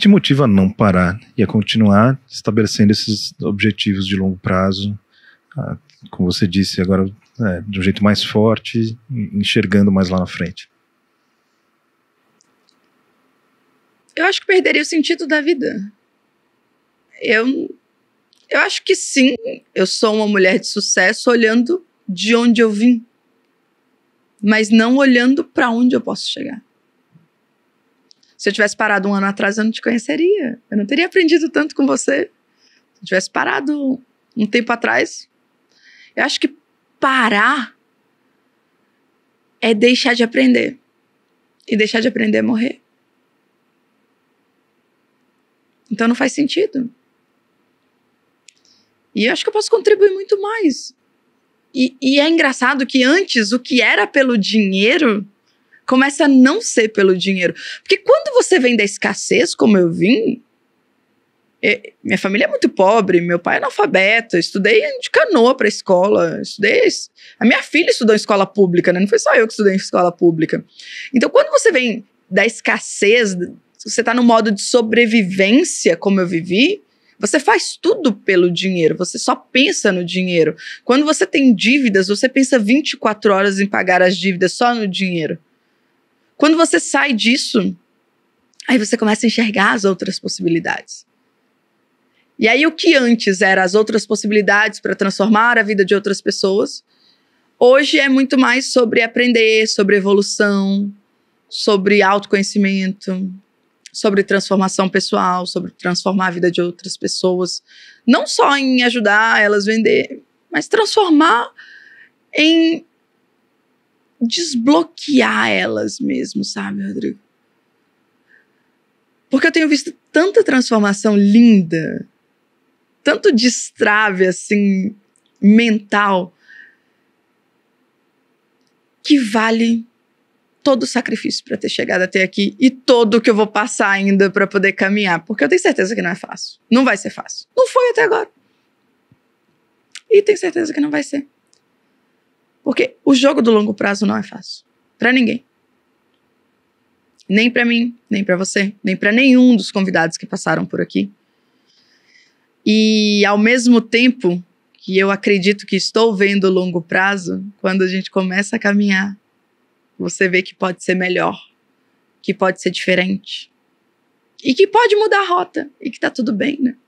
te motiva a não parar e a continuar estabelecendo esses objetivos de longo prazo? Ah, como você disse, agora é, de um jeito mais forte, enxergando mais lá na frente. Eu acho que perderia o sentido da vida. Eu, eu acho que sim, eu sou uma mulher de sucesso olhando de onde eu vim, mas não olhando para onde eu posso chegar. Se eu tivesse parado um ano atrás, eu não te conheceria. Eu não teria aprendido tanto com você. Se eu tivesse parado um tempo atrás, eu acho que parar é deixar de aprender. E deixar de aprender é morrer. Então não faz sentido. E eu acho que eu posso contribuir muito mais. E, e é engraçado que antes o que era pelo dinheiro Começa a não ser pelo dinheiro. Porque quando você vem da escassez, como eu vim, é, minha família é muito pobre, meu pai é analfabeto, estudei de canoa para escola, estudei. A minha filha estudou em escola pública, né? Não foi só eu que estudei em escola pública. Então, quando você vem da escassez, você está no modo de sobrevivência, como eu vivi, você faz tudo pelo dinheiro, você só pensa no dinheiro. Quando você tem dívidas, você pensa 24 horas em pagar as dívidas só no dinheiro. Quando você sai disso, aí você começa a enxergar as outras possibilidades. E aí o que antes era as outras possibilidades para transformar a vida de outras pessoas, hoje é muito mais sobre aprender, sobre evolução, sobre autoconhecimento, sobre transformação pessoal, sobre transformar a vida de outras pessoas, não só em ajudar elas a vender, mas transformar em desbloquear elas mesmo, sabe, Rodrigo? Porque eu tenho visto tanta transformação linda, tanto destrave assim mental que vale todo o sacrifício para ter chegado até aqui e todo o que eu vou passar ainda para poder caminhar, porque eu tenho certeza que não é fácil. Não vai ser fácil. Não foi até agora. E tenho certeza que não vai ser. Porque o jogo do longo prazo não é fácil. para ninguém. Nem para mim, nem para você, nem para nenhum dos convidados que passaram por aqui. E ao mesmo tempo que eu acredito que estou vendo o longo prazo, quando a gente começa a caminhar, você vê que pode ser melhor, que pode ser diferente. E que pode mudar a rota e que tá tudo bem, né?